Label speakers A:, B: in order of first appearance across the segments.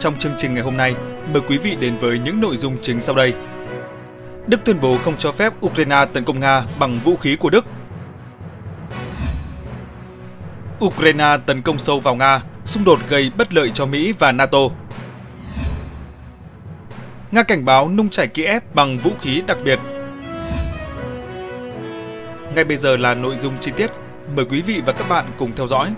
A: Trong chương trình ngày hôm nay, mời quý vị đến với những nội dung chính sau đây. Đức tuyên bố không cho phép Ukraine tấn công Nga bằng vũ khí của Đức. Ukraine tấn công sâu vào Nga, xung đột gây bất lợi cho Mỹ và NATO. Nga cảnh báo nung chảy Kiev bằng vũ khí đặc biệt. Ngay bây giờ là nội dung chi tiết, mời quý vị và các bạn cùng theo dõi.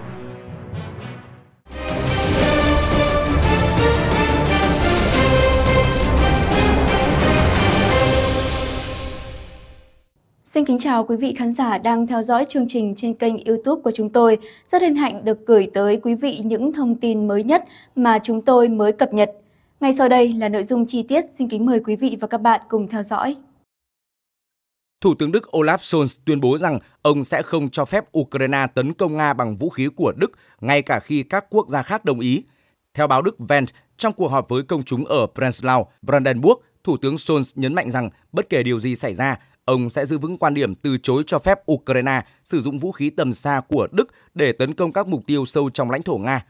A: Xin kính chào quý vị khán giả đang theo dõi chương trình trên kênh YouTube của chúng tôi. Rất hân hạnh được gửi tới quý vị những thông tin mới nhất mà chúng tôi mới cập nhật. Ngay sau đây là nội dung chi tiết, xin kính mời quý vị và các bạn cùng theo dõi. Thủ tướng Đức Olaf Scholz tuyên bố rằng ông sẽ không cho phép Ukraine tấn công Nga bằng vũ khí của Đức, ngay cả khi các quốc gia khác đồng ý. Theo báo Đức Vent, trong cuộc họp với công chúng ở Prenzlau, Brandenburg, Thủ tướng Scholz nhấn mạnh rằng bất kể điều gì xảy ra, ông sẽ giữ vững quan điểm từ chối cho phép Ukraine sử dụng vũ khí tầm xa của Đức để tấn công các mục tiêu sâu trong lãnh thổ Nga.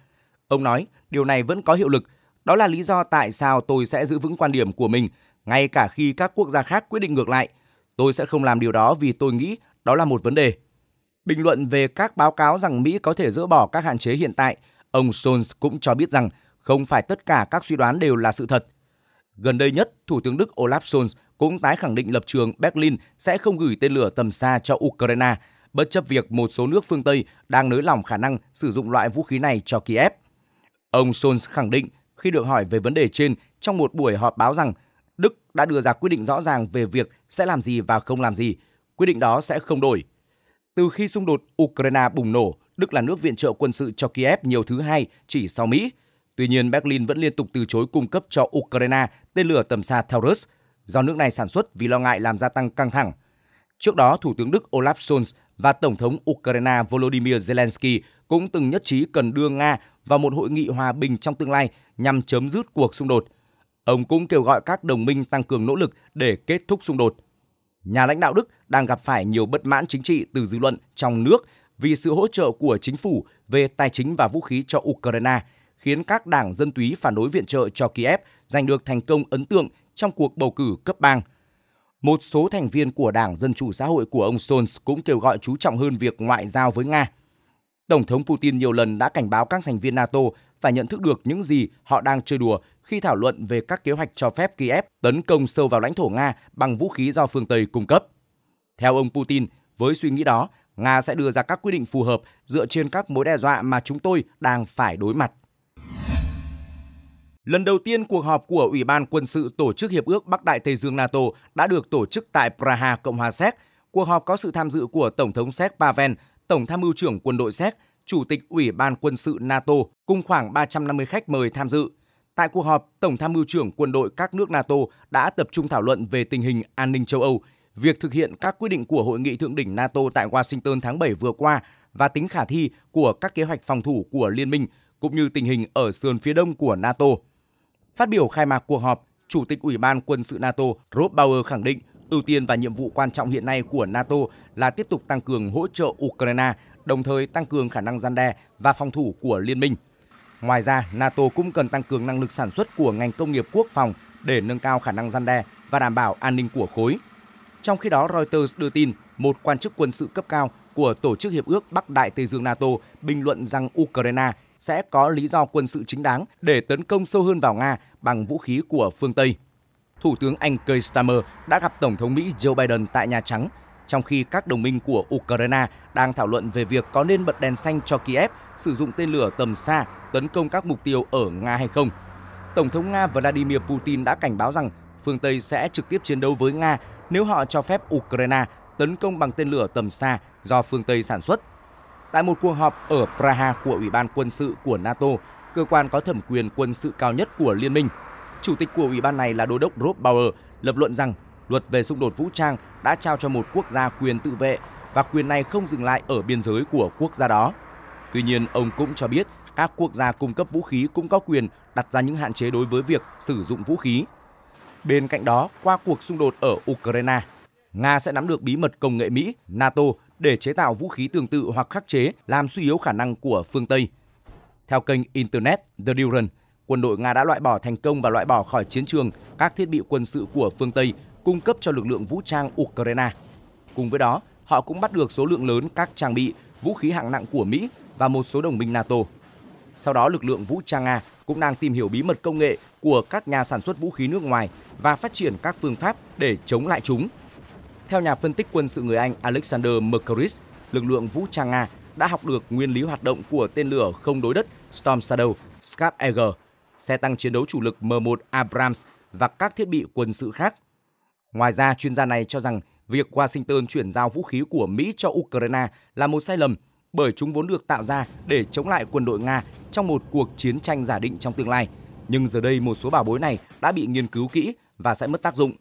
A: Ông nói, điều này vẫn có hiệu lực, đó là lý do tại sao tôi sẽ giữ vững quan điểm của mình, ngay cả khi các quốc gia khác quyết định ngược lại. Tôi sẽ không làm điều đó vì tôi nghĩ đó là một vấn đề. Bình luận về các báo cáo rằng Mỹ có thể dỡ bỏ các hạn chế hiện tại, ông Scholz cũng cho biết rằng không phải tất cả các suy đoán đều là sự thật. Gần đây nhất, Thủ tướng Đức Olaf Scholz cũng tái khẳng định lập trường Berlin sẽ không gửi tên lửa tầm xa cho Ukraine, bất chấp việc một số nước phương Tây đang nới lỏng khả năng sử dụng loại vũ khí này cho Kiev. Ông Scholz khẳng định khi được hỏi về vấn đề trên trong một buổi họp báo rằng Đức đã đưa ra quyết định rõ ràng về việc sẽ làm gì và không làm gì, quyết định đó sẽ không đổi. Từ khi xung đột Ukraine bùng nổ, Đức là nước viện trợ quân sự cho Kiev nhiều thứ hai chỉ sau Mỹ. Tuy nhiên, Berlin vẫn liên tục từ chối cung cấp cho Ukraine tên lửa tầm xa Taurus – do nước này sản xuất vì lo ngại làm gia tăng căng thẳng. Trước đó, Thủ tướng Đức Olaf Scholz và Tổng thống Ukraine Volodymyr Zelensky cũng từng nhất trí cần đưa Nga vào một hội nghị hòa bình trong tương lai nhằm chấm dứt cuộc xung đột. Ông cũng kêu gọi các đồng minh tăng cường nỗ lực để kết thúc xung đột. Nhà lãnh đạo Đức đang gặp phải nhiều bất mãn chính trị từ dư luận trong nước vì sự hỗ trợ của chính phủ về tài chính và vũ khí cho Ukraine, khiến các đảng dân túy phản đối viện trợ cho Kiev giành được thành công ấn tượng trong cuộc bầu cử cấp bang. Một số thành viên của Đảng Dân Chủ Xã hội của ông Scholz cũng kêu gọi chú trọng hơn việc ngoại giao với Nga. Tổng thống Putin nhiều lần đã cảnh báo các thành viên NATO phải nhận thức được những gì họ đang chơi đùa khi thảo luận về các kế hoạch cho phép Kiev tấn công sâu vào lãnh thổ Nga bằng vũ khí do phương Tây cung cấp. Theo ông Putin, với suy nghĩ đó, Nga sẽ đưa ra các quy định phù hợp dựa trên các mối đe dọa mà chúng tôi đang phải đối mặt. Lần đầu tiên cuộc họp của Ủy ban quân sự tổ chức Hiệp ước Bắc Đại Tây Dương NATO đã được tổ chức tại Praha, Cộng hòa Séc. Cuộc họp có sự tham dự của Tổng thống Séc Pavel, Tổng tham mưu trưởng quân đội Séc, Chủ tịch Ủy ban quân sự NATO cùng khoảng 350 khách mời tham dự. Tại cuộc họp, Tổng tham mưu trưởng quân đội các nước NATO đã tập trung thảo luận về tình hình an ninh châu Âu, việc thực hiện các quyết định của Hội nghị thượng đỉnh NATO tại Washington tháng 7 vừa qua và tính khả thi của các kế hoạch phòng thủ của liên minh, cũng như tình hình ở sườn phía đông của NATO. Phát biểu khai mạc cuộc họp, Chủ tịch Ủy ban quân sự NATO Rob Bauer khẳng định ưu tiên và nhiệm vụ quan trọng hiện nay của NATO là tiếp tục tăng cường hỗ trợ Ukraine, đồng thời tăng cường khả năng gian đe và phòng thủ của liên minh. Ngoài ra, NATO cũng cần tăng cường năng lực sản xuất của ngành công nghiệp quốc phòng để nâng cao khả năng gian đe và đảm bảo an ninh của khối. Trong khi đó, Reuters đưa tin một quan chức quân sự cấp cao của Tổ chức Hiệp ước Bắc Đại Tây Dương NATO bình luận rằng Ukraine sẽ có lý do quân sự chính đáng để tấn công sâu hơn vào Nga bằng vũ khí của phương Tây. Thủ tướng Anh Keir Starmer đã gặp Tổng thống Mỹ Joe Biden tại Nhà Trắng, trong khi các đồng minh của Ukraine đang thảo luận về việc có nên bật đèn xanh cho Kiev sử dụng tên lửa tầm xa tấn công các mục tiêu ở Nga hay không. Tổng thống Nga Vladimir Putin đã cảnh báo rằng phương Tây sẽ trực tiếp chiến đấu với Nga nếu họ cho phép Ukraine tấn công bằng tên lửa tầm xa do phương Tây sản xuất Tại một cuộc họp ở Praha của Ủy ban quân sự của NATO, cơ quan có thẩm quyền quân sự cao nhất của liên minh, chủ tịch của ủy ban này là đô đốc Rob Bauer lập luận rằng luật về xung đột vũ trang đã trao cho một quốc gia quyền tự vệ và quyền này không dừng lại ở biên giới của quốc gia đó. Tuy nhiên, ông cũng cho biết các quốc gia cung cấp vũ khí cũng có quyền đặt ra những hạn chế đối với việc sử dụng vũ khí. Bên cạnh đó, qua cuộc xung đột ở Ukraine, Nga sẽ nắm được bí mật công nghệ Mỹ, NATO để chế tạo vũ khí tương tự hoặc khắc chế làm suy yếu khả năng của phương Tây. Theo kênh Internet The Durant, quân đội Nga đã loại bỏ thành công và loại bỏ khỏi chiến trường các thiết bị quân sự của phương Tây cung cấp cho lực lượng vũ trang Ukraine. Cùng với đó, họ cũng bắt được số lượng lớn các trang bị, vũ khí hạng nặng của Mỹ và một số đồng minh NATO. Sau đó, lực lượng vũ trang Nga cũng đang tìm hiểu bí mật công nghệ của các nhà sản xuất vũ khí nước ngoài và phát triển các phương pháp để chống lại chúng – theo nhà phân tích quân sự người Anh Alexander Mercuris, lực lượng vũ trang Nga đã học được nguyên lý hoạt động của tên lửa không đối đất Storm Shadow, Scap Eagle, xe tăng chiến đấu chủ lực M1 Abrams và các thiết bị quân sự khác. Ngoài ra, chuyên gia này cho rằng việc Washington chuyển giao vũ khí của Mỹ cho Ukraine là một sai lầm bởi chúng vốn được tạo ra để chống lại quân đội Nga trong một cuộc chiến tranh giả định trong tương lai. Nhưng giờ đây một số bảo bối này đã bị nghiên cứu kỹ và sẽ mất tác dụng.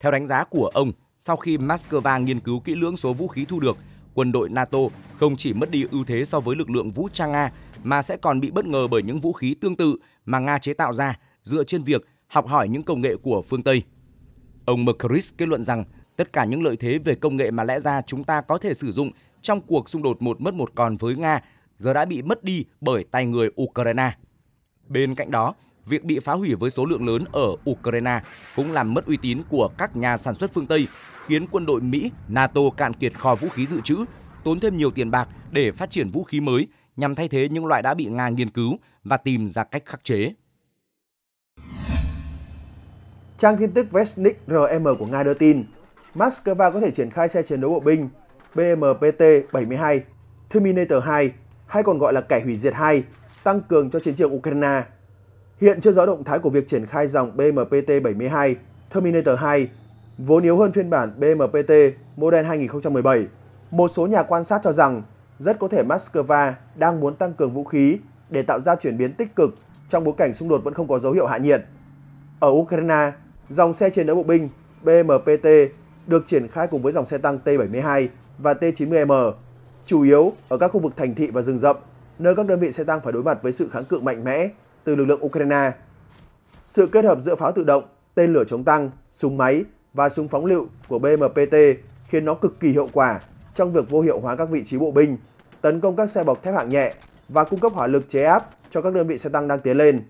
A: Theo đánh giá của ông, sau khi Moscow nghiên cứu kỹ lưỡng số vũ khí thu được, quân đội NATO không chỉ mất đi ưu thế so với lực lượng vũ trang Nga mà sẽ còn bị bất ngờ bởi những vũ khí tương tự mà Nga chế tạo ra dựa trên việc học hỏi những công nghệ của phương Tây. Ông Merkeris kết luận rằng tất cả những lợi thế về công nghệ mà lẽ ra chúng ta có thể sử dụng trong cuộc xung đột một mất một còn với Nga giờ đã bị mất đi bởi tay người Ukraine. Bên cạnh đó, việc bị phá hủy với số lượng lớn ở Ukraine cũng làm mất uy tín của các nhà sản xuất phương Tây, khiến quân đội Mỹ, NATO cạn kiệt kho vũ khí dự trữ, tốn thêm nhiều tiền bạc để phát triển vũ khí mới nhằm thay thế những loại đã bị Nga nghiên cứu và tìm ra cách khắc chế.
B: Trang tin tức vestnik RM của Nga đưa tin, Moscow có thể triển khai xe chiến đấu bộ binh BMPT-72, Terminator 2 hay còn gọi là kẻ hủy diệt 2 tăng cường cho chiến trường Ukraine Hiện chưa rõ động thái của việc triển khai dòng BMPT-72 Terminator 2, vốn yếu hơn phiên bản BMPT model 2017. Một số nhà quan sát cho rằng rất có thể Moscow đang muốn tăng cường vũ khí để tạo ra chuyển biến tích cực trong bối cảnh xung đột vẫn không có dấu hiệu hạ nhiệt. Ở Ukraine, dòng xe chiến đấu bộ binh BMPT được triển khai cùng với dòng xe tăng T-72 và T-90M, chủ yếu ở các khu vực thành thị và rừng rậm, nơi các đơn vị xe tăng phải đối mặt với sự kháng cự mạnh mẽ từ lực lượng Ukraine. Sự kết hợp giữa pháo tự động, tên lửa chống tăng, súng máy và súng phóng lựu của BMPT khiến nó cực kỳ hiệu quả trong việc vô hiệu hóa các vị trí bộ binh, tấn công các xe bọc thép hạng nhẹ và cung cấp hỏa lực chế áp cho các đơn vị xe tăng đang tiến lên.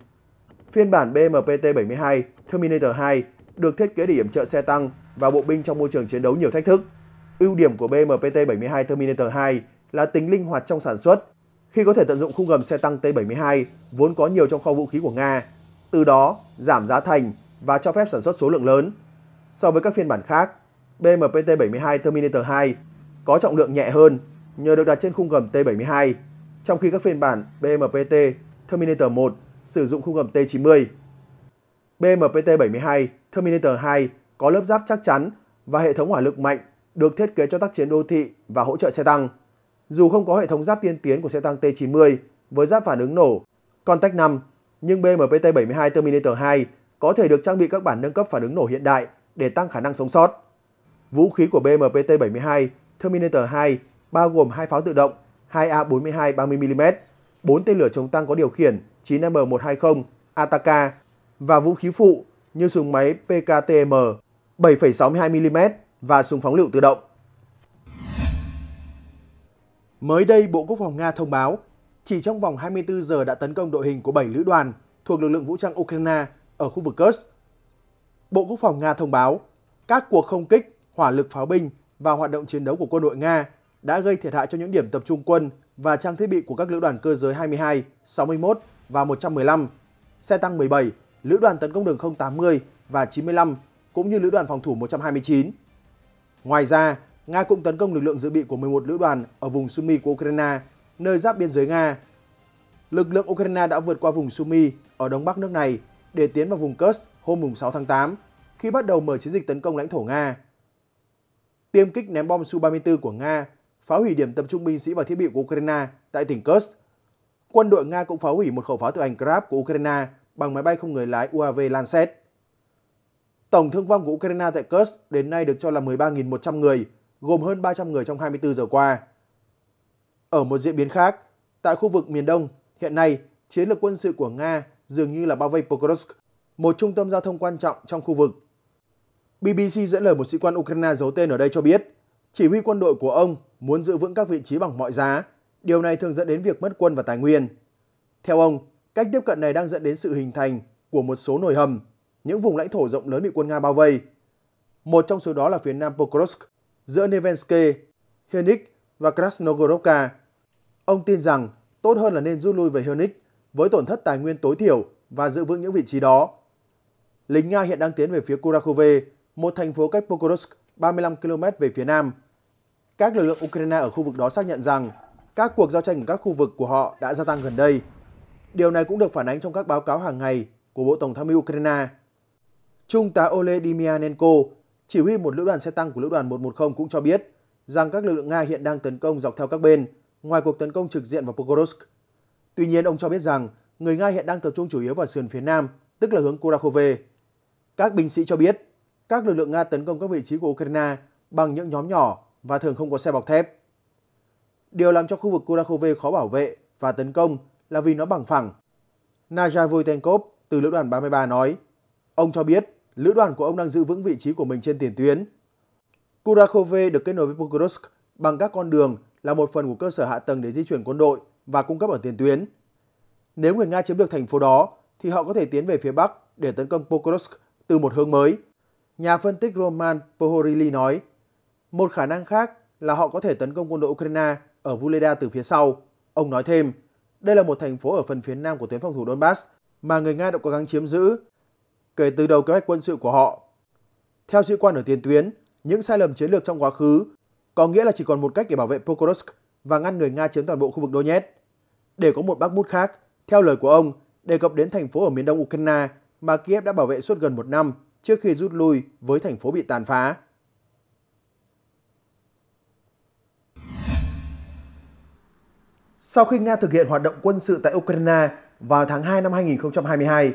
B: Phiên bản BMPT-72 Terminator 2 được thiết kế để yểm trợ xe tăng và bộ binh trong môi trường chiến đấu nhiều thách thức. Ưu điểm của BMPT-72 Terminator 2 là tính linh hoạt trong sản xuất khi có thể tận dụng khung gầm xe tăng T-72 vốn có nhiều trong kho vũ khí của Nga, từ đó giảm giá thành và cho phép sản xuất số lượng lớn. So với các phiên bản khác, BMP t 72 Terminator 2 có trọng lượng nhẹ hơn nhờ được đặt trên khung gầm T-72, trong khi các phiên bản BMP T Terminator 1 sử dụng khung gầm T-90. BMP t 72 Terminator 2 có lớp giáp chắc chắn và hệ thống hỏa lực mạnh được thiết kế cho tác chiến đô thị và hỗ trợ xe tăng. Dù không có hệ thống giáp tiên tiến của xe tăng T-90 với giáp phản ứng nổ Contech 5, nhưng BMP-T 72 Terminator 2 có thể được trang bị các bản nâng cấp phản ứng nổ hiện đại để tăng khả năng sống sót. Vũ khí của BMP-T 72 Terminator 2 bao gồm hai pháo tự động 2A42 30mm, 4 tên lửa chống tăng có điều khiển 9M120 Ataka và vũ khí phụ như súng máy PKTM 7,62mm và súng phóng lựu tự động. Mới đây, Bộ Quốc phòng Nga thông báo chỉ trong vòng 24 giờ đã tấn công đội hình của 7 lữ đoàn thuộc lực lượng vũ trang Ukraine ở khu vực Kursk. Bộ Quốc phòng Nga thông báo các cuộc không kích, hỏa lực pháo binh và hoạt động chiến đấu của quân đội Nga đã gây thiệt hại cho những điểm tập trung quân và trang thiết bị của các lữ đoàn cơ giới 22, 61 và 115, xe tăng 17, lữ đoàn tấn công đường không 80 và 95 cũng như lữ đoàn phòng thủ 129. Ngoài ra, Nga cũng tấn công lực lượng dự bị của 11 lữ đoàn ở vùng Sumy của Ukraine, nơi giáp biên giới Nga. Lực lượng Ukraine đã vượt qua vùng Sumy ở đông bắc nước này để tiến vào vùng Kursk hôm 6 tháng 8 khi bắt đầu mở chiến dịch tấn công lãnh thổ Nga. Tiêm kích ném bom Su-34 của Nga phá hủy điểm tập trung binh sĩ và thiết bị của Ukraine tại tỉnh Kursk. Quân đội Nga cũng phá hủy một khẩu pháo tự hành Krab của Ukraine bằng máy bay không người lái UAV Lancet. Tổng thương vong của Ukraine tại Kursk đến nay được cho là 13.100 người, gồm hơn 300 người trong 24 giờ qua. Ở một diễn biến khác, tại khu vực miền Đông, hiện nay, chiến lược quân sự của Nga dường như là bao vây Pokrovsk, một trung tâm giao thông quan trọng trong khu vực. BBC dẫn lời một sĩ quan Ukraine giấu tên ở đây cho biết, chỉ huy quân đội của ông muốn giữ vững các vị trí bằng mọi giá, điều này thường dẫn đến việc mất quân và tài nguyên. Theo ông, cách tiếp cận này đang dẫn đến sự hình thành của một số nồi hầm, những vùng lãnh thổ rộng lớn bị quân Nga bao vây. Một trong số đó là phía nam Pokrovsk, giữa Nevenske, Henic và Krasnogorovka. Ông tin rằng tốt hơn là nên rút lui về Henic với tổn thất tài nguyên tối thiểu và giữ vững những vị trí đó. Lính Nga hiện đang tiến về phía Kurakove, một thành phố cách Pokrovsk 35 km về phía nam. Các lực lượng Ukraine ở khu vực đó xác nhận rằng các cuộc giao tranh ở các khu vực của họ đã gia tăng gần đây. Điều này cũng được phản ánh trong các báo cáo hàng ngày của Bộ Tổng tham mưu Ukraine. Trung tá Ole Demianenko, chỉ huy một lữ đoàn xe tăng của lữ đoàn 110 cũng cho biết rằng các lực lượng Nga hiện đang tấn công dọc theo các bên, ngoài cuộc tấn công trực diện vào Pokrovsk. Tuy nhiên, ông cho biết rằng người Nga hiện đang tập trung chủ yếu vào sườn phía nam, tức là hướng Kurakhove. Các binh sĩ cho biết, các lực lượng Nga tấn công các vị trí của Ukraine bằng những nhóm nhỏ và thường không có xe bọc thép. Điều làm cho khu vực Kurakhove khó bảo vệ và tấn công là vì nó bằng phẳng. Naja Voitenkov từ lữ đoàn 33 nói, ông cho biết lữ đoàn của ông đang giữ vững vị trí của mình trên tiền tuyến. Kurakhove được kết nối với Pokrovsk bằng các con đường là một phần của cơ sở hạ tầng để di chuyển quân đội và cung cấp ở tiền tuyến. Nếu người Nga chiếm được thành phố đó, thì họ có thể tiến về phía Bắc để tấn công Pokrovsk từ một hướng mới. Nhà phân tích Roman Pohorili nói, một khả năng khác là họ có thể tấn công quân đội Ukraine ở Vuleda từ phía sau. Ông nói thêm, đây là một thành phố ở phần phía nam của tuyến phòng thủ Donbass mà người Nga đã cố gắng chiếm giữ kể từ đầu kế hoạch quân sự của họ. Theo sĩ quan ở tiền tuyến, những sai lầm chiến lược trong quá khứ có nghĩa là chỉ còn một cách để bảo vệ Pokrovsk và ngăn người Nga chiếm toàn bộ khu vực Donetsk. Để có một mút khác, theo lời của ông, đề cập đến thành phố ở miền đông Ukraine mà Kiev đã bảo vệ suốt gần một năm trước khi rút lui với thành phố bị tàn phá. Sau khi Nga thực hiện hoạt động quân sự tại Ukraine vào tháng 2 năm 2022,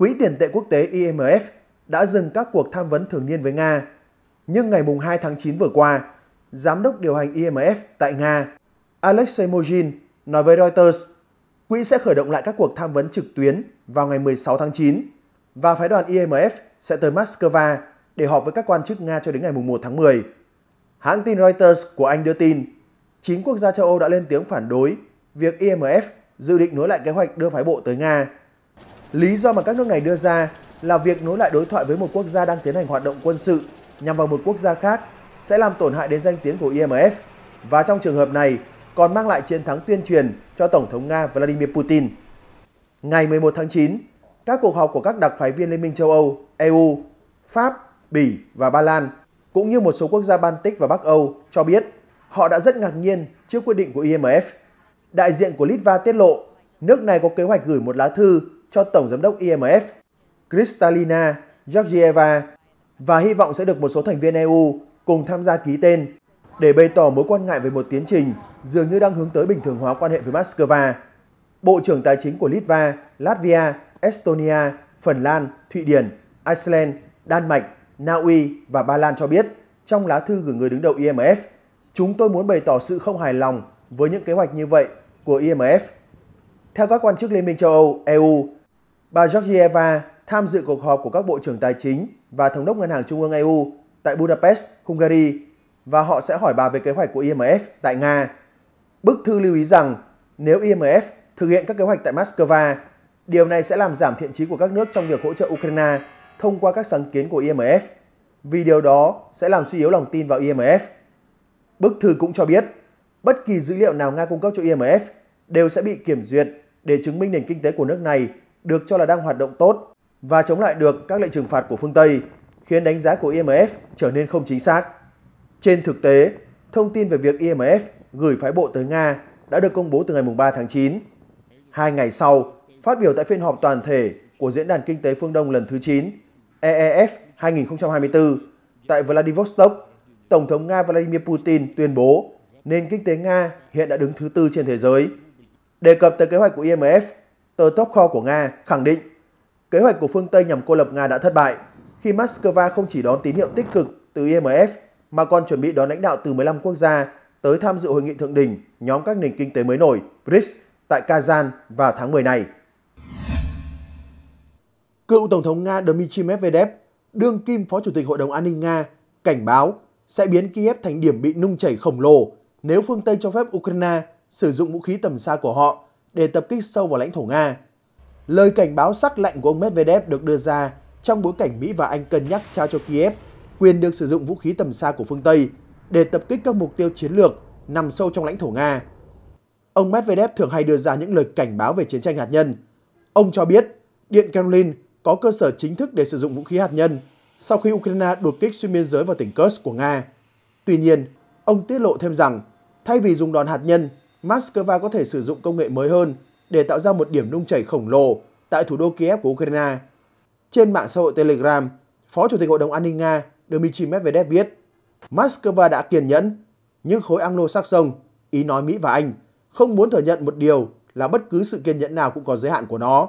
B: Quỹ tiền tệ quốc tế IMF đã dừng các cuộc tham vấn thường niên với Nga. Nhưng ngày 2 tháng 9 vừa qua, Giám đốc điều hành IMF tại Nga, Alexei Mojin, nói với Reuters, quỹ sẽ khởi động lại các cuộc tham vấn trực tuyến vào ngày 16 tháng 9 và phái đoàn IMF sẽ tới Moscow để họp với các quan chức Nga cho đến ngày 1 tháng 10. Hãng tin Reuters của Anh đưa tin, 9 quốc gia châu Âu đã lên tiếng phản đối việc IMF dự định nối lại kế hoạch đưa phái bộ tới Nga. Lý do mà các nước này đưa ra là việc nối lại đối thoại với một quốc gia đang tiến hành hoạt động quân sự nhằm vào một quốc gia khác sẽ làm tổn hại đến danh tiếng của IMF và trong trường hợp này còn mang lại chiến thắng tuyên truyền cho Tổng thống Nga Vladimir Putin. Ngày 11 tháng 9, các cuộc họp của các đặc phái viên Liên minh châu Âu, EU, Pháp, Bỉ và Ba Lan cũng như một số quốc gia Baltic và Bắc Âu cho biết họ đã rất ngạc nhiên trước quyết định của IMF. Đại diện của Litva tiết lộ nước này có kế hoạch gửi một lá thư cho Tổng Giám đốc IMF Kristalina Georgieva và hy vọng sẽ được một số thành viên EU cùng tham gia ký tên để bày tỏ mối quan ngại về một tiến trình dường như đang hướng tới bình thường hóa quan hệ với Moscow. Bộ trưởng Tài chính của Litva, Latvia, Estonia, Phần Lan, Thụy Điển, Iceland, Đan Mạch, Na Uy và Ba Lan cho biết trong lá thư gửi người đứng đầu IMF, chúng tôi muốn bày tỏ sự không hài lòng với những kế hoạch như vậy của IMF. Theo các quan chức Liên minh châu Âu, EU, Bà Georgieva tham dự cuộc họp của các bộ trưởng tài chính và thống đốc ngân hàng trung ương EU tại Budapest, Hungary và họ sẽ hỏi bà về kế hoạch của IMF e tại Nga. Bức thư lưu ý rằng nếu IMF e thực hiện các kế hoạch tại Moscow, điều này sẽ làm giảm thiện chí của các nước trong việc hỗ trợ Ukraine thông qua các sáng kiến của IMF, e vì điều đó sẽ làm suy yếu lòng tin vào IMF. Bức thư cũng cho biết, bất kỳ dữ liệu nào Nga cung cấp cho IMF đều sẽ bị kiểm duyệt để chứng minh nền kinh tế của nước này được cho là đang hoạt động tốt và chống lại được các lệnh trừng phạt của phương Tây, khiến đánh giá của IMF trở nên không chính xác. Trên thực tế, thông tin về việc IMF gửi phái bộ tới Nga đã được công bố từ ngày 3 tháng 9. Hai ngày sau, phát biểu tại phiên họp toàn thể của Diễn đàn Kinh tế Phương Đông lần thứ 9, EEF 2024, tại Vladivostok, Tổng thống Nga Vladimir Putin tuyên bố nền kinh tế Nga hiện đã đứng thứ tư trên thế giới. Đề cập tới kế hoạch của IMF tờ Topkho của Nga khẳng định kế hoạch của phương Tây nhằm cô lập Nga đã thất bại khi Moscow không chỉ đón tín hiệu tích cực từ IMF mà còn chuẩn bị đón lãnh đạo từ 15 quốc gia tới tham dự hội nghị thượng đỉnh nhóm các nền kinh tế mới nổi BRICS tại Kazan vào tháng 10 này. Cựu Tổng thống Nga Dmitry Medvedev, đương kim Phó Chủ tịch Hội đồng An ninh Nga, cảnh báo sẽ biến Kiev thành điểm bị nung chảy khổng lồ nếu phương Tây cho phép Ukraine sử dụng vũ khí tầm xa của họ để tập kích sâu vào lãnh thổ Nga. Lời cảnh báo sắc lạnh của ông Medvedev được đưa ra trong bối cảnh Mỹ và Anh cân nhắc trao cho Kiev quyền được sử dụng vũ khí tầm xa của phương Tây để tập kích các mục tiêu chiến lược nằm sâu trong lãnh thổ Nga. Ông Medvedev thường hay đưa ra những lời cảnh báo về chiến tranh hạt nhân. Ông cho biết Điện Kremlin có cơ sở chính thức để sử dụng vũ khí hạt nhân sau khi Ukraine đột kích xuyên biên giới vào tỉnh Kursk của Nga. Tuy nhiên, ông tiết lộ thêm rằng thay vì dùng đòn hạt nhân Moscow có thể sử dụng công nghệ mới hơn để tạo ra một điểm nung chảy khổng lồ tại thủ đô Kiev của Ukraine. Trên mạng xã hội Telegram, Phó Chủ tịch Hội đồng An ninh Nga Dmitry Medvedev viết Moscow đã kiên nhẫn, nhưng khối Anglo-Saxon, ý nói Mỹ và Anh, không muốn thừa nhận một điều là bất cứ sự kiên nhẫn nào cũng có giới hạn của nó.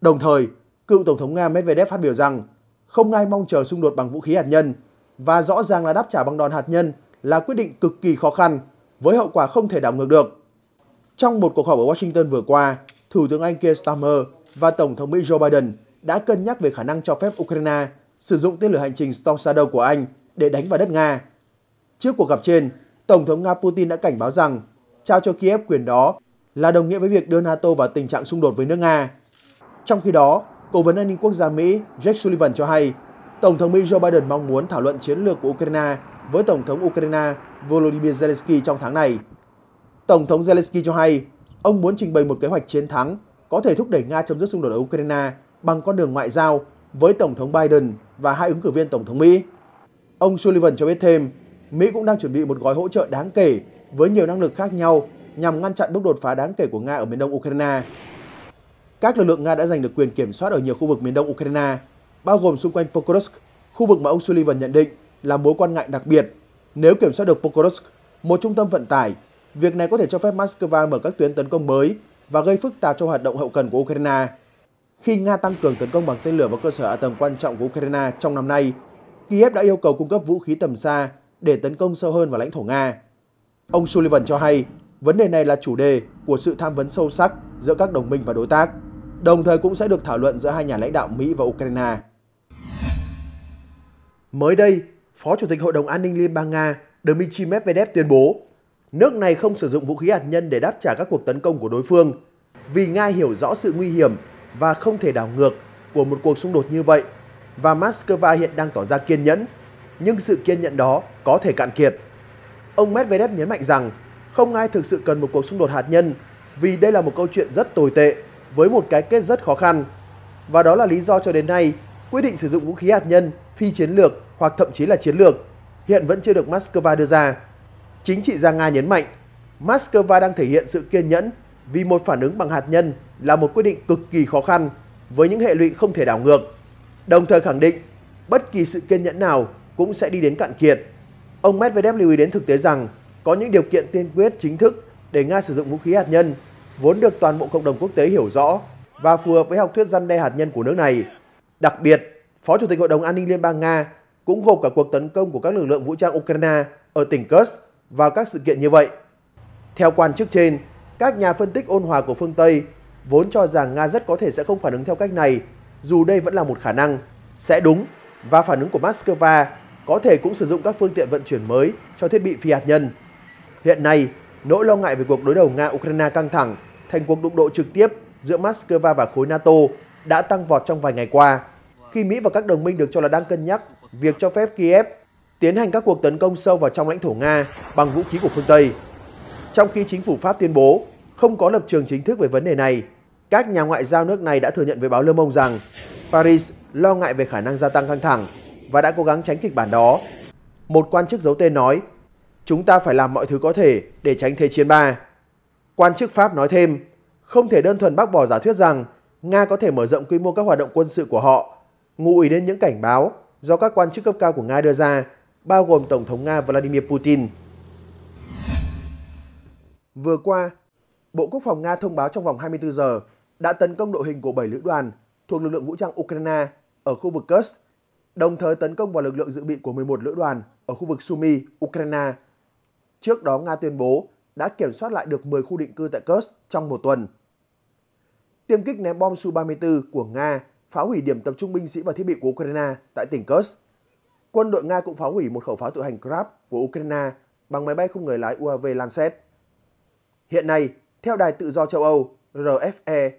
B: Đồng thời, cựu Tổng thống Nga Medvedev phát biểu rằng không ai mong chờ xung đột bằng vũ khí hạt nhân và rõ ràng là đáp trả bằng đòn hạt nhân là quyết định cực kỳ khó khăn với hậu quả không thể đảo ngược được. Trong một cuộc họp ở Washington vừa qua, Thủ tướng Anh Keir Starmer và Tổng thống Mỹ Joe Biden đã cân nhắc về khả năng cho phép Ukraine sử dụng tên lửa hành trình Storm Shadow của Anh để đánh vào đất Nga. Trước cuộc gặp trên, Tổng thống Nga Putin đã cảnh báo rằng trao cho Kiev quyền đó là đồng nghĩa với việc đưa NATO vào tình trạng xung đột với nước Nga. Trong khi đó, Cố vấn an ninh quốc gia Mỹ Jake Sullivan cho hay, Tổng thống Mỹ Joe Biden mong muốn thảo luận chiến lược của Ukraine với Tổng thống Ukraine Volodymyr Zelensky trong tháng này. Tổng thống Zelensky cho hay ông muốn trình bày một kế hoạch chiến thắng có thể thúc đẩy Nga chấm dứt xung đột ở Ukraine bằng con đường ngoại giao với Tổng thống Biden và hai ứng cử viên Tổng thống Mỹ. Ông Sullivan cho biết thêm, Mỹ cũng đang chuẩn bị một gói hỗ trợ đáng kể với nhiều năng lực khác nhau nhằm ngăn chặn bước đột phá đáng kể của Nga ở miền đông Ukraine. Các lực lượng Nga đã giành được quyền kiểm soát ở nhiều khu vực miền đông Ukraine, bao gồm xung quanh Pokrovsk, khu vực mà ông Sullivan nhận định là mối quan ngại đặc biệt. Nếu kiểm soát được Pokrovsk, một trung tâm vận tải Việc này có thể cho phép Moscow mở các tuyến tấn công mới và gây phức tạp cho hoạt động hậu cần của Ukraine. Khi Nga tăng cường tấn công bằng tên lửa vào cơ sở hạ tầng quan trọng của Ukraine trong năm nay, Kiev đã yêu cầu cung cấp vũ khí tầm xa để tấn công sâu hơn vào lãnh thổ Nga. Ông Sullivan cho hay, vấn đề này là chủ đề của sự tham vấn sâu sắc giữa các đồng minh và đối tác, đồng thời cũng sẽ được thảo luận giữa hai nhà lãnh đạo Mỹ và Ukraine. Mới đây, Phó Chủ tịch Hội đồng An ninh Liên bang Nga Dmitry Medvedev tuyên bố nước này không sử dụng vũ khí hạt nhân để đáp trả các cuộc tấn công của đối phương, vì Nga hiểu rõ sự nguy hiểm và không thể đảo ngược của một cuộc xung đột như vậy và Moscow hiện đang tỏ ra kiên nhẫn, nhưng sự kiên nhẫn đó có thể cạn kiệt. Ông Medvedev nhấn mạnh rằng không ai thực sự cần một cuộc xung đột hạt nhân vì đây là một câu chuyện rất tồi tệ với một cái kết rất khó khăn. Và đó là lý do cho đến nay quyết định sử dụng vũ khí hạt nhân, phi chiến lược hoặc thậm chí là chiến lược hiện vẫn chưa được Moscow đưa ra. Chính trị gia Nga nhấn mạnh, Moscow đang thể hiện sự kiên nhẫn vì một phản ứng bằng hạt nhân là một quyết định cực kỳ khó khăn với những hệ lụy không thể đảo ngược. Đồng thời khẳng định bất kỳ sự kiên nhẫn nào cũng sẽ đi đến cạn kiệt. Ông Medvedev lưu ý đến thực tế rằng có những điều kiện tiên quyết chính thức để Nga sử dụng vũ khí hạt nhân vốn được toàn bộ cộng đồng quốc tế hiểu rõ và phù hợp với học thuyết răn đe hạt nhân của nước này. Đặc biệt, Phó Chủ tịch Hội đồng An ninh Liên bang Nga cũng gộp cả cuộc tấn công của các lực lượng vũ trang Ukraine ở tỉnh Kursk vào các sự kiện như vậy. Theo quan chức trên, các nhà phân tích ôn hòa của phương Tây vốn cho rằng Nga rất có thể sẽ không phản ứng theo cách này, dù đây vẫn là một khả năng, sẽ đúng và phản ứng của Moscow có thể cũng sử dụng các phương tiện vận chuyển mới cho thiết bị phi hạt nhân. Hiện nay, nỗi lo ngại về cuộc đối đầu Nga-Ukraine căng thẳng thành cuộc đụng độ trực tiếp giữa Moscow và khối NATO đã tăng vọt trong vài ngày qua, khi Mỹ và các đồng minh được cho là đang cân nhắc việc cho phép Kiev tiến hành các cuộc tấn công sâu vào trong lãnh thổ Nga bằng vũ khí của phương Tây. Trong khi chính phủ Pháp tuyên bố không có lập trường chính thức về vấn đề này, các nhà ngoại giao nước này đã thừa nhận với báo Le Monde rằng Paris lo ngại về khả năng gia tăng căng thẳng và đã cố gắng tránh kịch bản đó. Một quan chức giấu tên nói, chúng ta phải làm mọi thứ có thể để tránh thế chiến ba. Quan chức Pháp nói thêm, không thể đơn thuần bác bỏ giả thuyết rằng Nga có thể mở rộng quy mô các hoạt động quân sự của họ, ngụ ý đến những cảnh báo do các quan chức cấp cao của Nga đưa ra bao gồm Tổng thống Nga Vladimir Putin. Vừa qua, Bộ Quốc phòng Nga thông báo trong vòng 24 giờ đã tấn công đội hình của 7 lữ đoàn thuộc lực lượng vũ trang Ukraine ở khu vực Kursk, đồng thời tấn công vào lực lượng dự bị của 11 lữ đoàn ở khu vực Sumy, Ukraine. Trước đó, Nga tuyên bố đã kiểm soát lại được 10 khu định cư tại Kursk trong một tuần. Tiêm kích ném bom Su-34 của Nga phá hủy điểm tập trung binh sĩ và thiết bị của Ukraine tại tỉnh Kursk Quân đội Nga cũng phá hủy một khẩu pháo tự hành Krab của Ukraine bằng máy bay không người lái UAV Lancet. Hiện nay, theo Đài Tự do châu Âu RFE,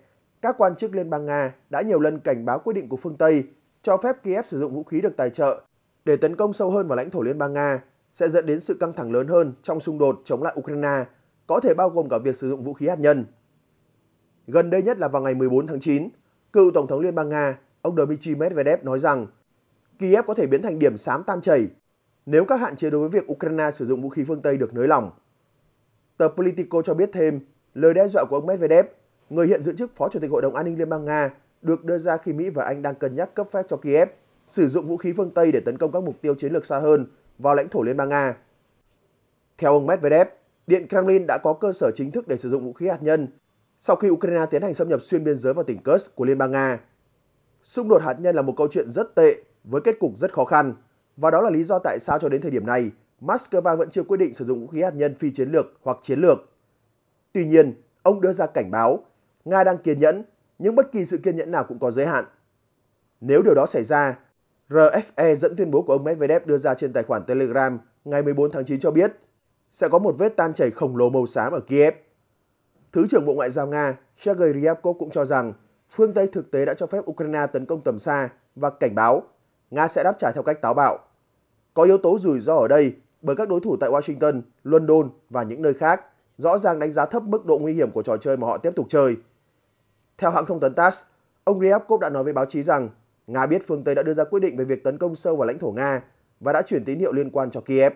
B: các quan chức Liên bang Nga đã nhiều lần cảnh báo quyết định của phương Tây cho phép Kiev sử dụng vũ khí được tài trợ để tấn công sâu hơn vào lãnh thổ Liên bang Nga sẽ dẫn đến sự căng thẳng lớn hơn trong xung đột chống lại Ukraine, có thể bao gồm cả việc sử dụng vũ khí hạt nhân. Gần đây nhất là vào ngày 14 tháng 9, cựu Tổng thống Liên bang Nga, ông Dmitry Medvedev nói rằng Kiev có thể biến thành điểm sám tan chảy nếu các hạn chế đối với việc Ukraine sử dụng vũ khí phương Tây được nới lỏng. Tờ Politico cho biết thêm, lời đe dọa của ông Medvedev, người hiện giữ chức Phó Chủ tịch Hội đồng An ninh Liên bang Nga, được đưa ra khi Mỹ và Anh đang cân nhắc cấp phép cho Kiev sử dụng vũ khí phương Tây để tấn công các mục tiêu chiến lược xa hơn vào lãnh thổ Liên bang Nga. Theo ông Medvedev, Điện Kremlin đã có cơ sở chính thức để sử dụng vũ khí hạt nhân sau khi Ukraine tiến hành xâm nhập xuyên biên giới vào tỉnh Kursk của Liên bang Nga. Xung đột hạt nhân là một câu chuyện rất tệ với kết cục rất khó khăn. Và đó là lý do tại sao cho đến thời điểm này, Moscow vẫn chưa quyết định sử dụng vũ khí hạt nhân phi chiến lược hoặc chiến lược. Tuy nhiên, ông đưa ra cảnh báo, Nga đang kiên nhẫn, nhưng bất kỳ sự kiên nhẫn nào cũng có giới hạn. Nếu điều đó xảy ra, RFE dẫn tuyên bố của ông Medvedev đưa ra trên tài khoản Telegram ngày 14 tháng 9 cho biết sẽ có một vết tan chảy khổng lồ màu xám ở Kiev. Thứ trưởng Bộ Ngoại giao Nga Sergei Ryabkov cũng cho rằng phương Tây thực tế đã cho phép Ukraine tấn công tầm xa và cảnh báo Nga sẽ đáp trả theo cách táo bạo. Có yếu tố rủi ro ở đây bởi các đối thủ tại Washington, London và những nơi khác rõ ràng đánh giá thấp mức độ nguy hiểm của trò chơi mà họ tiếp tục chơi. Theo hãng thông tấn TASS, ông Ryabkov đã nói với báo chí rằng Nga biết phương Tây đã đưa ra quyết định về việc tấn công sâu vào lãnh thổ Nga và đã chuyển tín hiệu liên quan cho Kiev.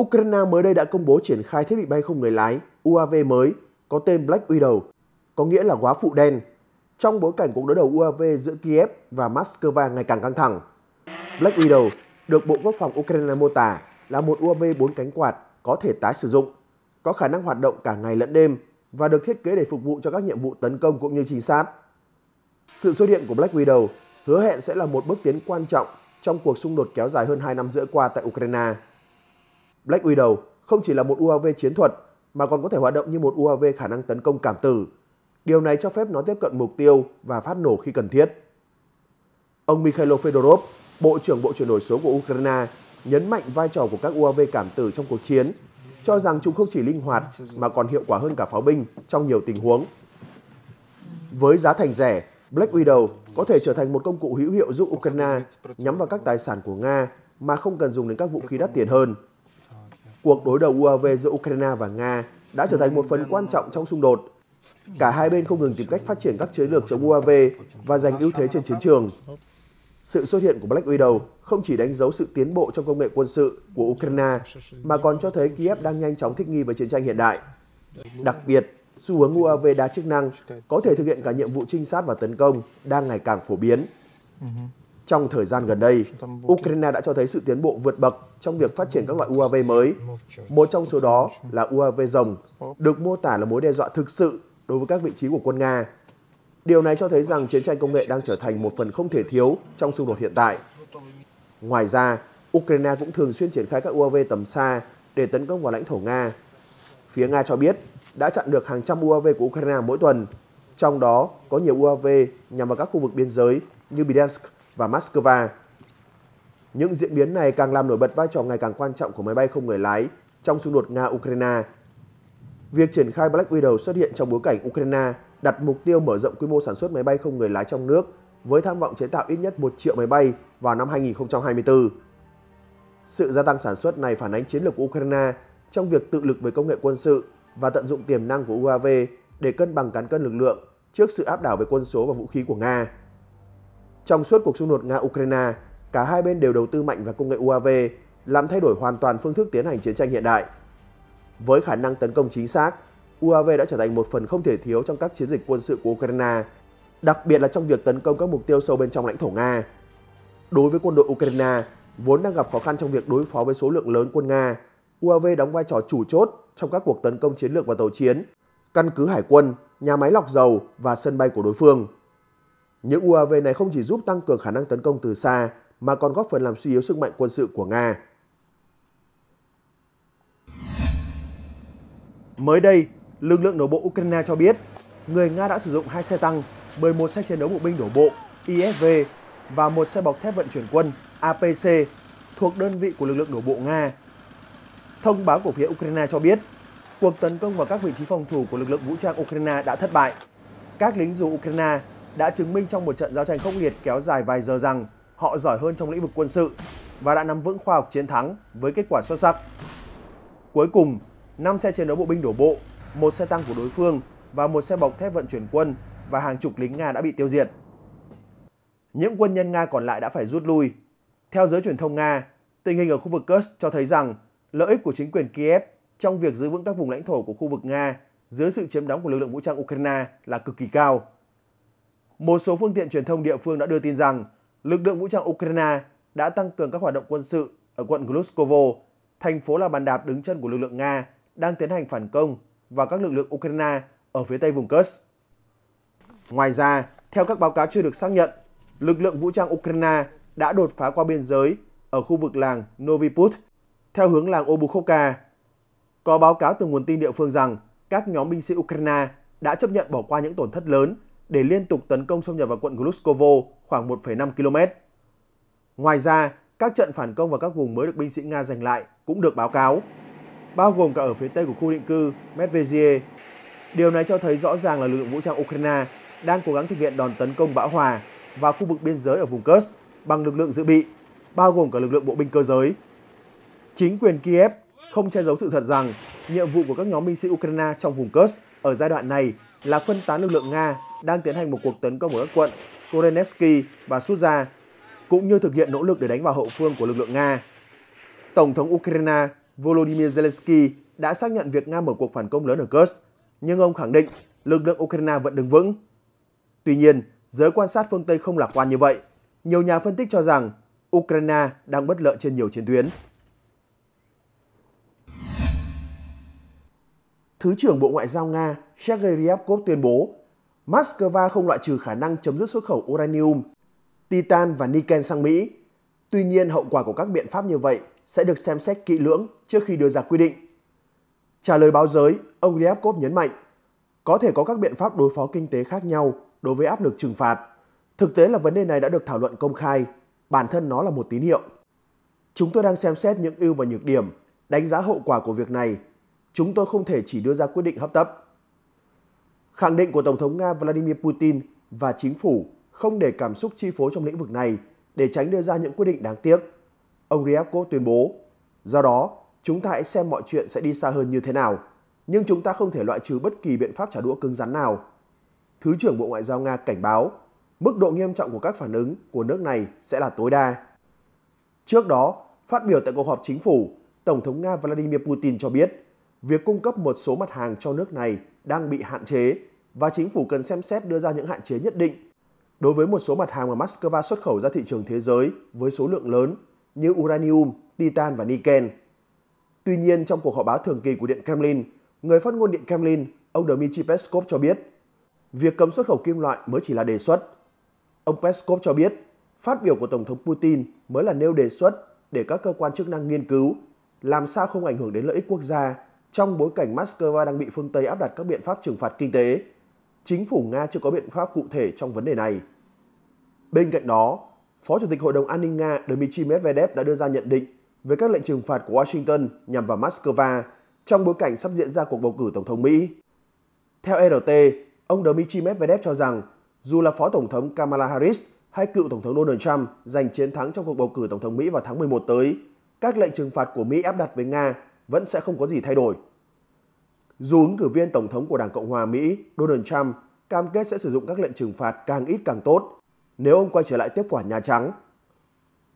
B: Ukraine mới đây đã công bố triển khai thiết bị bay không người lái UAV mới có tên Black Widow, có nghĩa là Quá phụ đen trong bối cảnh cuộc đối đầu UAV giữa Kiev và Moscow ngày càng căng thẳng. Black Widow được Bộ Quốc phòng Ukraine mô tả là một UAV bốn cánh quạt có thể tái sử dụng, có khả năng hoạt động cả ngày lẫn đêm và được thiết kế để phục vụ cho các nhiệm vụ tấn công cũng như trinh sát. Sự xuất hiện của Black Widow hứa hẹn sẽ là một bước tiến quan trọng trong cuộc xung đột kéo dài hơn 2 năm rưỡi qua tại Ukraine. Black Widow không chỉ là một UAV chiến thuật mà còn có thể hoạt động như một UAV khả năng tấn công cảm tử Điều này cho phép nó tiếp cận mục tiêu và phát nổ khi cần thiết. Ông Mikhailo Fedorov, Bộ trưởng Bộ chuyển đổi số của Ukraine, nhấn mạnh vai trò của các UAV cảm tử trong cuộc chiến, cho rằng chúng không chỉ linh hoạt mà còn hiệu quả hơn cả pháo binh trong nhiều tình huống. Với giá thành rẻ, Black Widow có thể trở thành một công cụ hữu hiệu giúp Ukraine nhắm vào các tài sản của Nga mà không cần dùng đến các vũ khí đắt tiền hơn. Cuộc đối đầu UAV giữa Ukraine và Nga đã trở thành một phần quan trọng trong xung đột Cả hai bên không ngừng tìm cách phát triển các chiến lược chống UAV và giành ưu thế trên chiến trường. Sự xuất hiện của Black Widow không chỉ đánh dấu sự tiến bộ trong công nghệ quân sự của Ukraine, mà còn cho thấy Kiev đang nhanh chóng thích nghi với chiến tranh hiện đại. Đặc biệt, xu hướng UAV đa chức năng có thể thực hiện cả nhiệm vụ trinh sát và tấn công đang ngày càng phổ biến. Trong thời gian gần đây, Ukraine đã cho thấy sự tiến bộ vượt bậc trong việc phát triển các loại UAV mới. Một trong số đó là UAV rồng, được mô tả là mối đe dọa thực sự đối với các vị trí của quân Nga. Điều này cho thấy rằng chiến tranh công nghệ đang trở thành một phần không thể thiếu trong xung đột hiện tại. Ngoài ra, Ukraine cũng thường xuyên triển khai các UAV tầm xa để tấn công vào lãnh thổ Nga. Phía Nga cho biết đã chặn được hàng trăm UAV của Ukraine mỗi tuần, trong đó có nhiều UAV nhằm vào các khu vực biên giới như Bidetsk và Moscow. Những diễn biến này càng làm nổi bật vai trò ngày càng quan trọng của máy bay không người lái trong xung đột Nga-Ukraine Việc triển khai Black Widow xuất hiện trong bối cảnh Ukraine đặt mục tiêu mở rộng quy mô sản xuất máy bay không người lái trong nước với tham vọng chế tạo ít nhất 1 triệu máy bay vào năm 2024. Sự gia tăng sản xuất này phản ánh chiến lược của Ukraine trong việc tự lực về công nghệ quân sự và tận dụng tiềm năng của UAV để cân bằng cán cân lực lượng trước sự áp đảo về quân số và vũ khí của Nga. Trong suốt cuộc xung đột Nga-Ukraine, cả hai bên đều đầu tư mạnh vào công nghệ UAV, làm thay đổi hoàn toàn phương thức tiến hành chiến tranh hiện đại – với khả năng tấn công chính xác, UAV đã trở thành một phần không thể thiếu trong các chiến dịch quân sự của Ukraine, đặc biệt là trong việc tấn công các mục tiêu sâu bên trong lãnh thổ Nga. Đối với quân đội Ukraine, vốn đang gặp khó khăn trong việc đối phó với số lượng lớn quân Nga, UAV đóng vai trò chủ chốt trong các cuộc tấn công chiến lược và tàu chiến, căn cứ hải quân, nhà máy lọc dầu và sân bay của đối phương. Những UAV này không chỉ giúp tăng cường khả năng tấn công từ xa mà còn góp phần làm suy yếu sức mạnh quân sự của Nga. Mới đây, lực lượng đổ bộ Ukraine cho biết người Nga đã sử dụng hai xe tăng, 11 xe chiến đấu bộ binh đổ bộ ISV và một xe bọc thép vận chuyển quân APC thuộc đơn vị của lực lượng đổ bộ Nga. Thông báo của phía Ukraine cho biết, cuộc tấn công vào các vị trí phòng thủ của lực lượng vũ trang Ukraine đã thất bại. Các lính dù Ukraine đã chứng minh trong một trận giao tranh khốc liệt kéo dài vài giờ rằng họ giỏi hơn trong lĩnh vực quân sự và đã nắm vững khoa học chiến thắng với kết quả xuất sắc. Cuối cùng, 5 xe chiến đấu bộ binh đổ bộ, một xe tăng của đối phương và một xe bọc thép vận chuyển quân và hàng chục lính Nga đã bị tiêu diệt. Những quân nhân Nga còn lại đã phải rút lui. Theo giới truyền thông Nga, tình hình ở khu vực Kursk cho thấy rằng lợi ích của chính quyền Kiev trong việc giữ vững các vùng lãnh thổ của khu vực Nga dưới sự chiếm đóng của lực lượng vũ trang Ukraine là cực kỳ cao. Một số phương tiện truyền thông địa phương đã đưa tin rằng lực lượng vũ trang Ukraine đã tăng cường các hoạt động quân sự ở quận Gluskovo, thành phố là bàn đạp đứng chân của lực lượng Nga đang tiến hành phản công vào các lực lượng Ukraine ở phía tây vùng Kursk. Ngoài ra, theo các báo cáo chưa được xác nhận, lực lượng vũ trang Ukraine đã đột phá qua biên giới ở khu vực làng Noviput theo hướng làng Obukhovka. Có báo cáo từ nguồn tin địa phương rằng các nhóm binh sĩ Ukraine đã chấp nhận bỏ qua những tổn thất lớn để liên tục tấn công xâm nhập vào quận Gluskovo khoảng 1,5 km. Ngoài ra, các trận phản công vào các vùng mới được binh sĩ Nga giành lại cũng được báo cáo bao gồm cả ở phía tây của khu định cư Medvezie. Điều này cho thấy rõ ràng là lực lượng vũ trang Ukraine đang cố gắng thực hiện đòn tấn công bão hòa vào khu vực biên giới ở vùng Kursk bằng lực lượng dự bị, bao gồm cả lực lượng bộ binh cơ giới. Chính quyền Kiev không che giấu sự thật rằng nhiệm vụ của các nhóm binh sĩ Ukraine trong vùng Kursk ở giai đoạn này là phân tán lực lượng Nga đang tiến hành một cuộc tấn công ở các quận Korenevsky và Suza, cũng như thực hiện nỗ lực để đánh vào hậu phương của lực lượng Nga. Tổng thống Ukraine Volodymyr Zelensky đã xác nhận việc Nga mở cuộc phản công lớn ở Kursk, nhưng ông khẳng định lực lượng Ukraine vẫn đứng vững. Tuy nhiên, giới quan sát phương Tây không lạc quan như vậy. Nhiều nhà phân tích cho rằng Ukraine đang bất lợi trên nhiều chiến tuyến. Thứ trưởng Bộ Ngoại giao Nga Sergei Ryabkov tuyên bố Moscow không loại trừ khả năng chấm dứt xuất khẩu uranium, titan và nickel sang Mỹ. Tuy nhiên, hậu quả của các biện pháp như vậy sẽ được xem xét kỹ lưỡng trước khi đưa ra quy định. Trả lời báo giới, ông Ryabkov nhấn mạnh, có thể có các biện pháp đối phó kinh tế khác nhau đối với áp lực trừng phạt. Thực tế là vấn đề này đã được thảo luận công khai, bản thân nó là một tín hiệu. Chúng tôi đang xem xét những ưu và nhược điểm, đánh giá hậu quả của việc này. Chúng tôi không thể chỉ đưa ra quyết định hấp tấp. Khẳng định của Tổng thống Nga Vladimir Putin và chính phủ không để cảm xúc chi phối trong lĩnh vực này để tránh đưa ra những quyết định đáng tiếc ông Ryabkov tuyên bố. Do đó, chúng ta hãy xem mọi chuyện sẽ đi xa hơn như thế nào, nhưng chúng ta không thể loại trừ bất kỳ biện pháp trả đũa cứng rắn nào. Thứ trưởng Bộ Ngoại giao Nga cảnh báo, mức độ nghiêm trọng của các phản ứng của nước này sẽ là tối đa. Trước đó, phát biểu tại cuộc họp chính phủ, Tổng thống Nga Vladimir Putin cho biết, việc cung cấp một số mặt hàng cho nước này đang bị hạn chế và chính phủ cần xem xét đưa ra những hạn chế nhất định đối với một số mặt hàng mà Moscow xuất khẩu ra thị trường thế giới với số lượng lớn như uranium, titan và nickel. Tuy nhiên, trong cuộc họp báo thường kỳ của Điện Kremlin, người phát ngôn Điện Kremlin, ông Dmitry Peskov cho biết, việc cấm xuất khẩu kim loại mới chỉ là đề xuất. Ông Peskov cho biết, phát biểu của Tổng thống Putin mới là nêu đề xuất để các cơ quan chức năng nghiên cứu, làm sao không ảnh hưởng đến lợi ích quốc gia trong bối cảnh Moscow đang bị phương Tây áp đặt các biện pháp trừng phạt kinh tế. Chính phủ Nga chưa có biện pháp cụ thể trong vấn đề này. Bên cạnh đó, Phó Chủ tịch Hội đồng An ninh Nga Dmitry Medvedev đã đưa ra nhận định về các lệnh trừng phạt của Washington nhằm vào Moscow trong bối cảnh sắp diễn ra cuộc bầu cử Tổng thống Mỹ. Theo e RT, ông Dmitry Medvedev cho rằng dù là Phó Tổng thống Kamala Harris hay cựu Tổng thống Donald Trump giành chiến thắng trong cuộc bầu cử Tổng thống Mỹ vào tháng 11 tới, các lệnh trừng phạt của Mỹ áp đặt với Nga vẫn sẽ không có gì thay đổi. Dù ứng cử viên Tổng thống của Đảng Cộng hòa Mỹ Donald Trump cam kết sẽ sử dụng các lệnh trừng phạt càng ít càng tốt, nếu ông quay trở lại tiếp quản Nhà Trắng.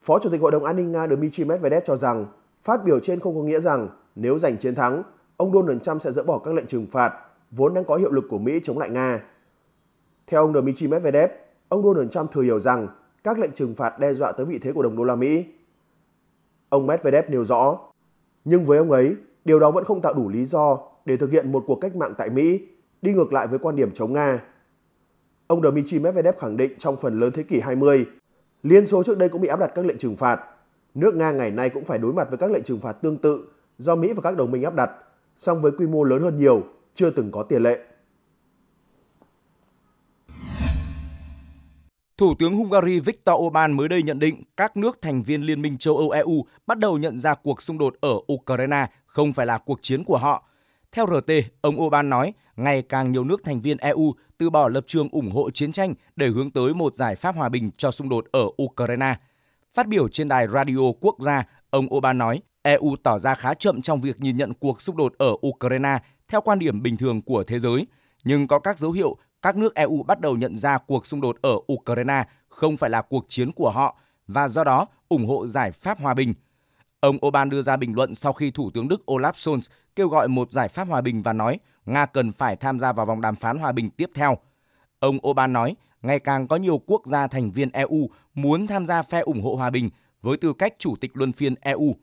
B: Phó Chủ tịch Hội đồng An ninh Nga Dmitry Medvedev cho rằng phát biểu trên không có nghĩa rằng nếu giành chiến thắng, ông Donald Trump sẽ dỡ bỏ các lệnh trừng phạt vốn đang có hiệu lực của Mỹ chống lại Nga. Theo ông Dmitry Medvedev, ông Donald Trump thừa hiểu rằng các lệnh trừng phạt đe dọa tới vị thế của đồng đô la Mỹ. Ông Medvedev nêu rõ, nhưng với ông ấy, điều đó vẫn không tạo đủ lý do để thực hiện một cuộc cách mạng tại Mỹ, đi ngược lại với quan điểm chống Nga. Ông Dmitry Medvedev khẳng định trong phần lớn thế kỷ 20, Liên Xô trước đây cũng bị áp đặt các lệnh trừng phạt. Nước Nga ngày nay cũng phải đối mặt với các lệnh trừng phạt tương tự do Mỹ và các đồng minh áp đặt, song với quy mô lớn hơn nhiều, chưa từng có tiền lệ.
A: Thủ tướng Hungary Viktor Orbán mới đây nhận định các nước thành viên Liên minh châu Âu EU bắt đầu nhận ra cuộc xung đột ở Ukraine không phải là cuộc chiến của họ theo RT, ông Orbán nói, ngày càng nhiều nước thành viên EU từ bỏ lập trường ủng hộ chiến tranh để hướng tới một giải pháp hòa bình cho xung đột ở Ukraine. Phát biểu trên đài radio quốc gia, ông Orbán nói, EU tỏ ra khá chậm trong việc nhìn nhận cuộc xung đột ở Ukraine theo quan điểm bình thường của thế giới, nhưng có các dấu hiệu các nước EU bắt đầu nhận ra cuộc xung đột ở Ukraine không phải là cuộc chiến của họ và do đó ủng hộ giải pháp hòa bình – Ông Orbán đưa ra bình luận sau khi Thủ tướng Đức Olaf Scholz kêu gọi một giải pháp hòa bình và nói Nga cần phải tham gia vào vòng đàm phán hòa bình tiếp theo. Ông Orbán nói, ngày càng có nhiều quốc gia thành viên EU muốn tham gia phe ủng hộ hòa bình với tư cách chủ tịch luân phiên EU.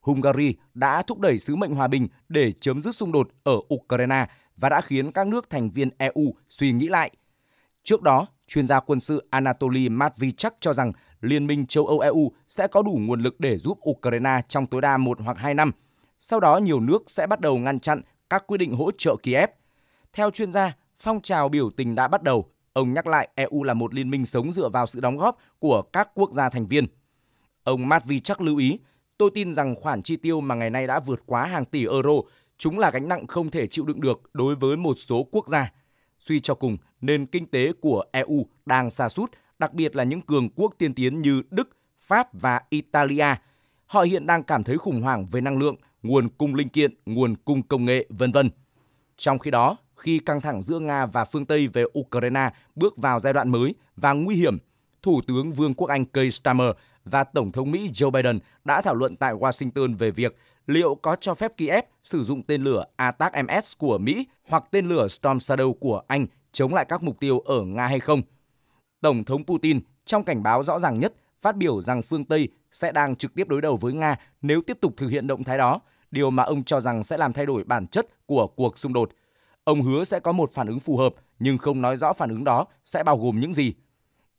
A: Hungary đã thúc đẩy sứ mệnh hòa bình để chấm dứt xung đột ở Ukraine và đã khiến các nước thành viên EU suy nghĩ lại. Trước đó, chuyên gia quân sự Anatoly Matvichak cho rằng Liên minh châu Âu EU sẽ có đủ nguồn lực để giúp Ukraine trong tối đa một hoặc hai năm. Sau đó nhiều nước sẽ bắt đầu ngăn chặn các quy định hỗ trợ Kiev. Theo chuyên gia, phong trào biểu tình đã bắt đầu. Ông nhắc lại EU là một liên minh sống dựa vào sự đóng góp của các quốc gia thành viên. Ông Matvi chắc lưu ý, tôi tin rằng khoản chi tiêu mà ngày nay đã vượt quá hàng tỷ euro, chúng là gánh nặng không thể chịu đựng được đối với một số quốc gia. Suy cho cùng, nền kinh tế của EU đang xa sút đặc biệt là những cường quốc tiên tiến như Đức, Pháp và Italia. Họ hiện đang cảm thấy khủng hoảng về năng lượng, nguồn cung linh kiện, nguồn cung công nghệ, vân vân. Trong khi đó, khi căng thẳng giữa Nga và phương Tây về Ukraine bước vào giai đoạn mới và nguy hiểm, Thủ tướng Vương quốc Anh Keir Starmer và Tổng thống Mỹ Joe Biden đã thảo luận tại Washington về việc liệu có cho phép Kiev sử dụng tên lửa ATACMS của Mỹ hoặc tên lửa Storm Shadow của Anh chống lại các mục tiêu ở Nga hay không – Tổng thống Putin trong cảnh báo rõ ràng nhất phát biểu rằng phương Tây sẽ đang trực tiếp đối đầu với Nga nếu tiếp tục thực hiện động thái đó, điều mà ông cho rằng sẽ làm thay đổi bản chất của cuộc xung đột. Ông hứa sẽ có một phản ứng phù hợp nhưng không nói rõ phản ứng đó sẽ bao gồm những gì.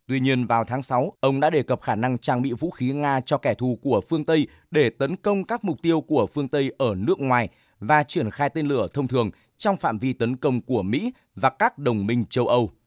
A: Tuy nhiên, vào tháng 6, ông đã đề cập khả năng trang bị vũ khí Nga cho kẻ thù của phương Tây để tấn công các mục tiêu của phương Tây ở nước ngoài và triển khai tên lửa thông thường trong phạm vi tấn công của Mỹ và các đồng minh châu Âu.